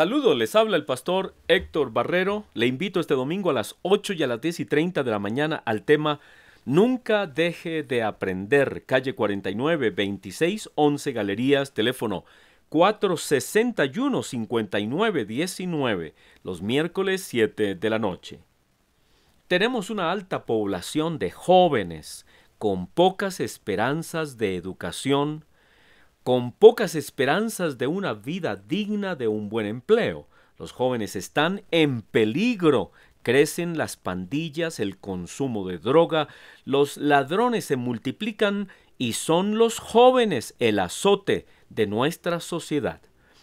Saludos, les habla el pastor Héctor Barrero. Le invito este domingo a las 8 y a las 10 y 30 de la mañana al tema Nunca deje de aprender, calle 49, 26, 11 Galerías, teléfono 461-5919, los miércoles 7 de la noche. Tenemos una alta población de jóvenes con pocas esperanzas de educación con pocas esperanzas de una vida digna de un buen empleo. Los jóvenes están en peligro. Crecen las pandillas, el consumo de droga, los ladrones se multiplican y son los jóvenes el azote de nuestra sociedad.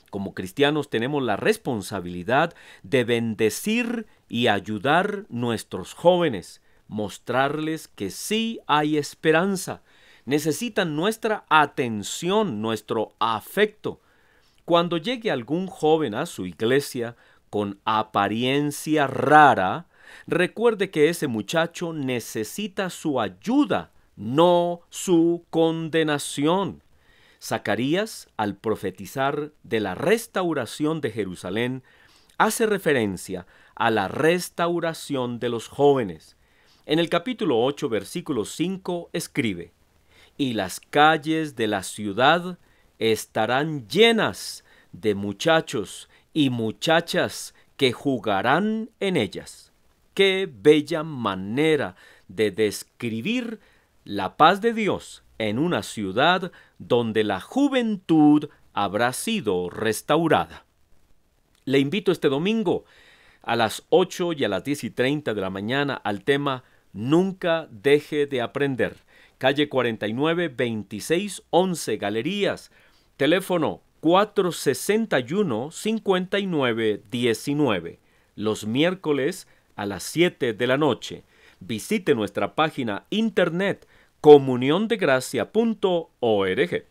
Como cristianos tenemos la responsabilidad de bendecir y ayudar nuestros jóvenes, mostrarles que sí hay esperanza, necesitan nuestra atención, nuestro afecto. Cuando llegue algún joven a su iglesia con apariencia rara, recuerde que ese muchacho necesita su ayuda, no su condenación. Zacarías, al profetizar de la restauración de Jerusalén, hace referencia a la restauración de los jóvenes. En el capítulo 8, versículo 5, escribe, y las calles de la ciudad estarán llenas de muchachos y muchachas que jugarán en ellas. Qué bella manera de describir la paz de Dios en una ciudad donde la juventud habrá sido restaurada. Le invito este domingo a las 8 y a las 10 y 30 de la mañana al tema Nunca deje de aprender calle 49 26 11 Galerías, teléfono 461 59 19, los miércoles a las 7 de la noche. Visite nuestra página internet comuniondegracia.org.